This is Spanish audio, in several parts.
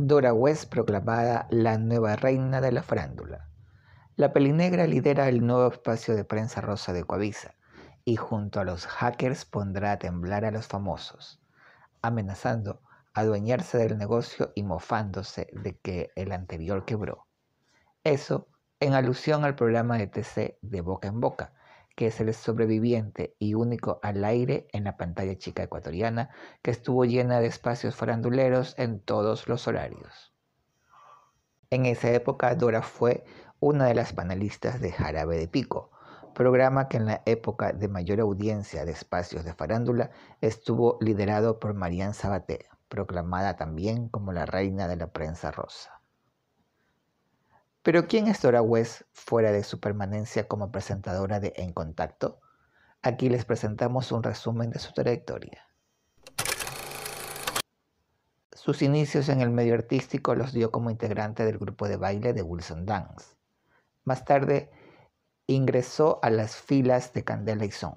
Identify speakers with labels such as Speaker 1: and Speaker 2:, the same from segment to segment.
Speaker 1: Dora West proclamada la nueva reina de la frándula. La pelinegra lidera el nuevo espacio de prensa rosa de Coavisa y junto a los hackers pondrá a temblar a los famosos, amenazando adueñarse del negocio y mofándose de que el anterior quebró. Eso en alusión al programa de TC de Boca en Boca, que es el sobreviviente y único al aire en la pantalla chica ecuatoriana, que estuvo llena de espacios faranduleros en todos los horarios. En esa época, Dora fue una de las panelistas de Jarabe de Pico, programa que en la época de mayor audiencia de espacios de farándula estuvo liderado por Marianne Sabaté, proclamada también como la reina de la prensa rosa. Pero ¿quién es Dora West fuera de su permanencia como presentadora de En Contacto? Aquí les presentamos un resumen de su trayectoria. Sus inicios en el medio artístico los dio como integrante del grupo de baile de Wilson Dance. Más tarde ingresó a las filas de Candela y Son.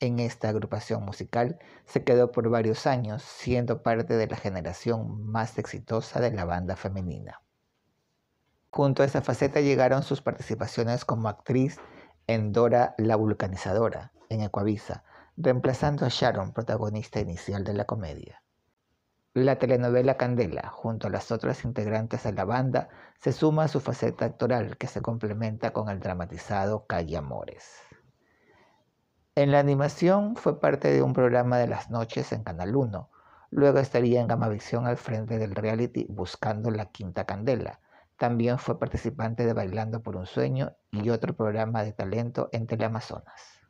Speaker 1: En esta agrupación musical se quedó por varios años, siendo parte de la generación más exitosa de la banda femenina. Junto a esa faceta llegaron sus participaciones como actriz en Dora la Vulcanizadora, en Ecuavisa, reemplazando a Sharon, protagonista inicial de la comedia. La telenovela Candela, junto a las otras integrantes de la banda, se suma a su faceta actoral que se complementa con el dramatizado Calle Amores. En la animación fue parte de un programa de las noches en Canal 1. Luego estaría en Gamavisión al frente del reality buscando la quinta candela, también fue participante de Bailando por un Sueño y otro programa de talento en Teleamazonas.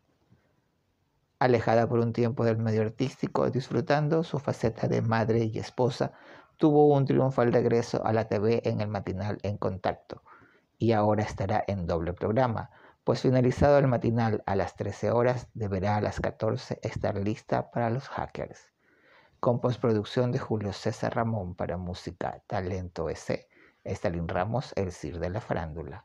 Speaker 1: Alejada por un tiempo del medio artístico, disfrutando su faceta de madre y esposa, tuvo un triunfal regreso a la TV en el matinal En Contacto y ahora estará en doble programa, pues finalizado el matinal a las 13 horas deberá a las 14 estar lista para los hackers. Con postproducción de Julio César Ramón para Música Talento EC Estalin Ramos, el Cir de la Farándula.